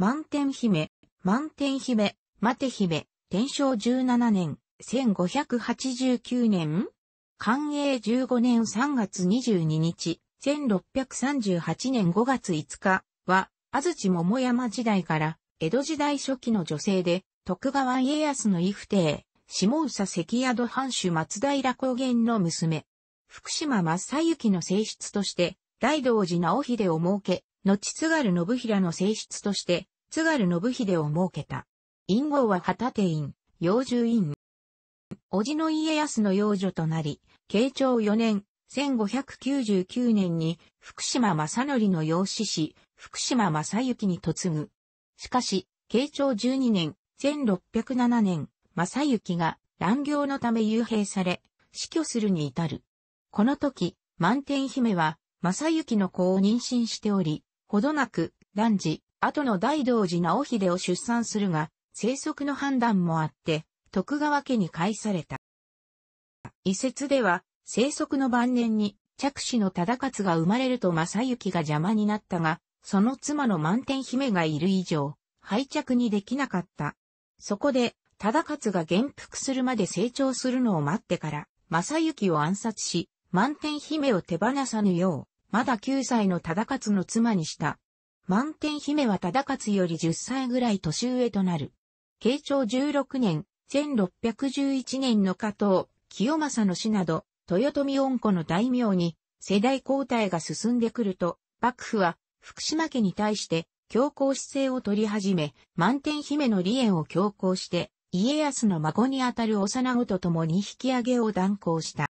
満天姫、満天姫、マテ姫、天正17年、1589年寛永15年3月22日、1638年5月5日は、安土桃山時代から、江戸時代初期の女性で、徳川家康の異父帝、下佐関宿藩主松平光元の娘。福島正幸の性質として、大道寺直秀を設け、後津軽信平の正室として、津軽信秀を設けた。院号は旗手院、幼獣院。叔父の家康の養女となり、慶長4年、1599年に福島正則の養子師、福島正幸に嫁ぐ。しかし、慶長12年、1607年、正幸が乱行のため幽閉され、死去するに至る。この時、満天姫は、正幸の子を妊娠しており、ほどなく、男児、後の大道寺直秀を出産するが、生息の判断もあって、徳川家に返された。遺説では、生息の晩年に、着手の忠勝が生まれると正幸が邪魔になったが、その妻の満天姫がいる以上、廃着にできなかった。そこで、忠勝が元服するまで成長するのを待ってから、正幸を暗殺し、満天姫を手放さぬよう、まだ9歳の忠勝の妻にした。満天姫は忠勝より10歳ぐらい年上となる。慶長16年、1611年の加藤、清正の死など、豊臣恩子の大名に世代交代が進んでくると、幕府は福島家に対して強硬姿勢を取り始め、満天姫の離縁を強行して、家康の孫にあたる幼子と共に引き上げを断行した。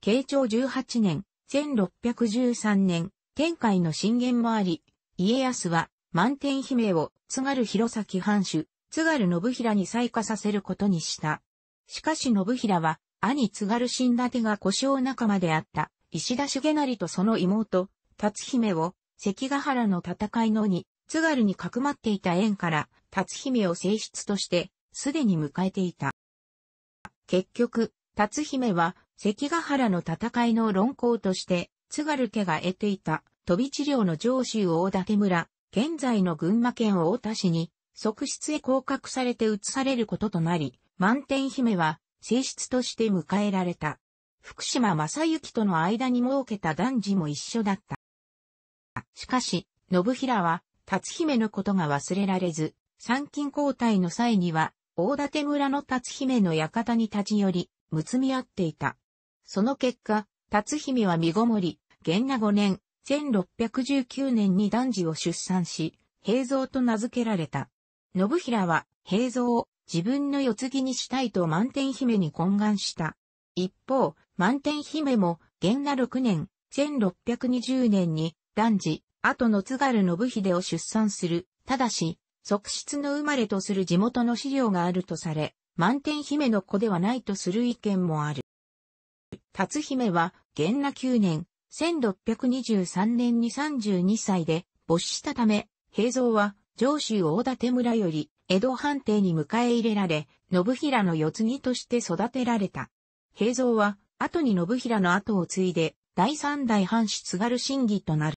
慶長18年、1613年、天海の震源もあり、家康は満天姫を津軽弘前藩主、津軽信平に再化させることにした。しかし信平は、兄津軽新立が故障仲間であった石田重成とその妹、達姫を関ヶ原の戦いのに津軽にかくまっていた縁から達姫を正室としてすでに迎えていた。結局、辰姫は関ヶ原の戦いの論考として、津軽家が得ていた飛び治療の上州大館村、現在の群馬県大田市に、側室へ降格されて移されることとなり、満天姫は正室として迎えられた。福島正幸との間に設けた男児も一緒だった。しかし、信平は、辰姫のことが忘れられず、参勤交代の際には、大館村の辰姫の館に立ち寄り、むつみ合っていた。その結果、辰姫は身ごもり、元那5年、1619年に男児を出産し、平蔵と名付けられた。信平は平蔵を自分の世継ぎにしたいと満天姫に懇願した。一方、満天姫も元那6年、1620年に男児、後の津軽信秀を出産する。ただし、側室の生まれとする地元の資料があるとされ、満天姫の子ではないとする意見もある。辰姫は、元那9年、1623年に32歳で没したため、平蔵は上州大館村より江戸藩邸に迎え入れられ、信平の四継として育てられた。平蔵は、後に信平の後を継いで、第三代藩主津軽審議となる。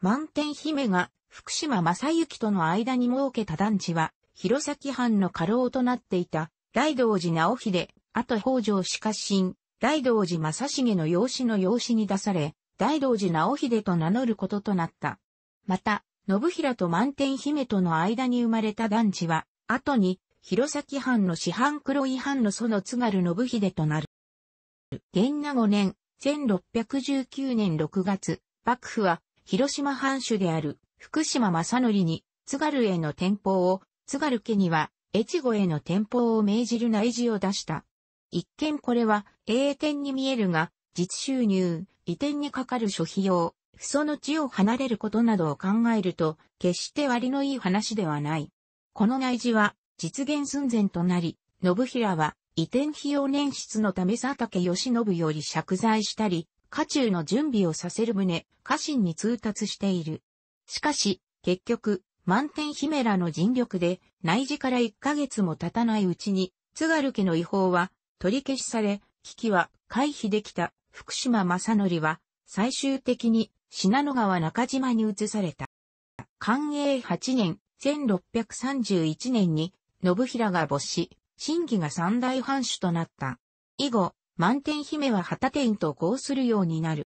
満天姫が福島正幸との間に設けた団地は、弘前藩の家老となっていた、大道寺直秀、後北条氏家臣、大道寺正重の養子の養子に出され、大道寺直秀と名乗ることとなった。また、信平と満天姫との間に生まれた男児は、後に、弘前藩の師範黒井藩の祖の津軽信秀となる。元那5年、1619年6月、幕府は、広島藩主である福島正則に津軽への転向を津軽家には、越後への転法を命じる内示を出した。一見これは、英転に見えるが、実収入、移転にかかる諸費用、不祖の地を離れることなどを考えると、決して割のいい話ではない。この内示は、実現寸前となり、信平は、移転費用捻出のため佐竹義信より借財したり、家中の準備をさせる旨、家臣に通達している。しかし、結局、満天姫らの尽力で、内示から1ヶ月も経たないうちに、津軽家の違法は取り消しされ、危機は回避できた福島正則は、最終的に信濃川中島に移された。寛永8年、1631年に、信平が没し、新義が三大藩主となった。以後、満天姫は旗天と合するようになる。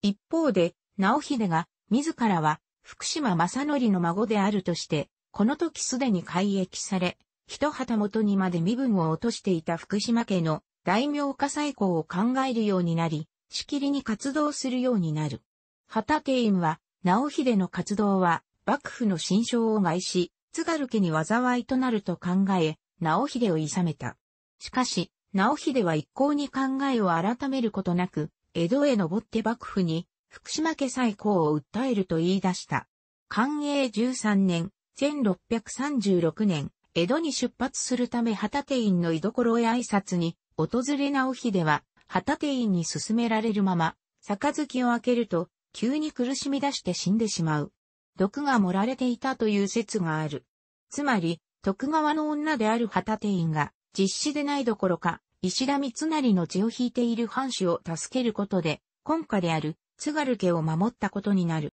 一方で、直秀が、自らは福島正則の孫であるとして、この時すでに改役され、一旗元にまで身分を落としていた福島家の大名家再興を考えるようになり、しきりに活動するようになる。旗庭院は、直秀の活動は、幕府の心象を害し、津軽家に災いとなると考え、直秀を諌めた。しかし、直秀は一向に考えを改めることなく、江戸へ登って幕府に福島家再興を訴えると言い出した。寛永13年、1636年、江戸に出発するため旗手院の居所へ挨拶に、訪れ直秀は、旗手院に進められるまま、杯を開けると、急に苦しみ出して死んでしまう。毒が盛られていたという説がある。つまり、徳川の女である旗手院が、実施でないどころか、石田三成の血を引いている藩主を助けることで、今下である津軽家を守ったことになる。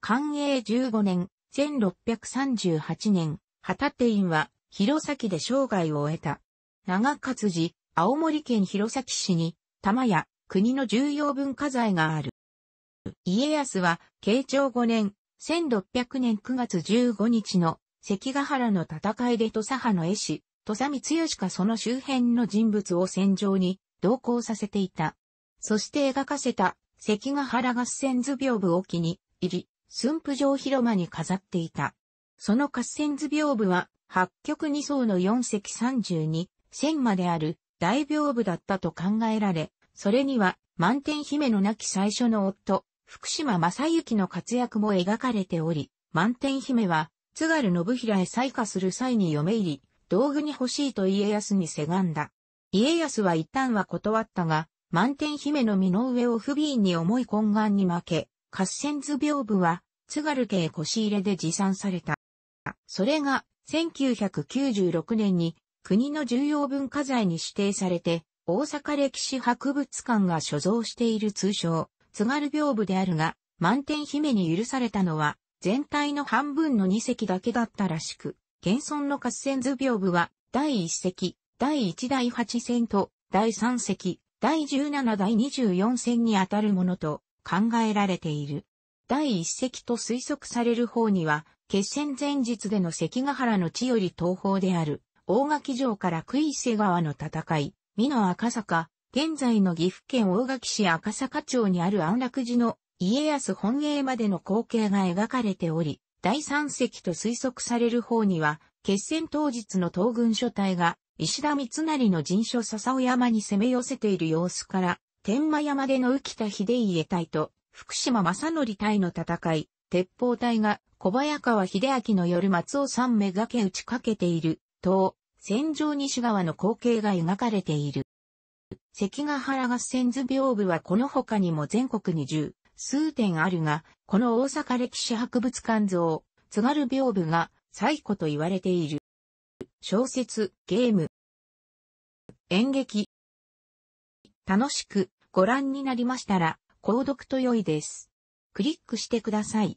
寛永15年、1638年、旗手院は、弘前で生涯を終えた。長勝寺、青森県弘前市に、玉屋、国の重要文化財がある。家康は、慶長5年、1600年9月15日の関ヶ原の戦いで土佐派の絵師、土佐光義かその周辺の人物を戦場に同行させていた。そして描かせた関ヶ原合戦図屏風を機に入り、駿府城広間に飾っていた。その合戦図屏風は、八曲二層の四隻三十二、千まである大屏風だったと考えられ、それには満天姫の亡き最初の夫、福島正幸の活躍も描かれており、満天姫は津軽信平へ再火する際に嫁入り、道具に欲しいと家康にせがんだ。家康は一旦は断ったが、満天姫の身の上を不憫に重い懇願に負け、合戦図屏風は、津軽家へ腰入れで持参された。それが、1996年に、国の重要文化財に指定されて、大阪歴史博物館が所蔵している通称、津軽屏風であるが、満天姫に許されたのは、全体の半分の2隻だけだったらしく、現存の合戦図屏風は、第1隻、第1第8戦と、第3隻、第17第24戦にあたるものと考えられている。第1隻と推測される方には、決戦前日での関ヶ原の地より東方である、大垣城から杭伊勢川の戦い、美濃赤坂、現在の岐阜県大垣市赤坂町にある安楽寺の家康本営までの光景が描かれており、第3隻と推測される方には、決戦当日の東軍所帯が石田三成の人所笹尾山に攻め寄せている様子から、天満山での浮田秀家隊と福島正則隊の戦い、鉄砲隊が小早川秀明の夜松尾三目がけ打ちかけている、と、戦場西側の光景が描かれている。関ヶ原合戦図屏風はこの他にも全国に十数点あるが、この大阪歴史博物館像、津軽屏風が最古と言われている。小説、ゲーム、演劇。楽しくご覧になりましたら、購読と良いです。クリックしてください。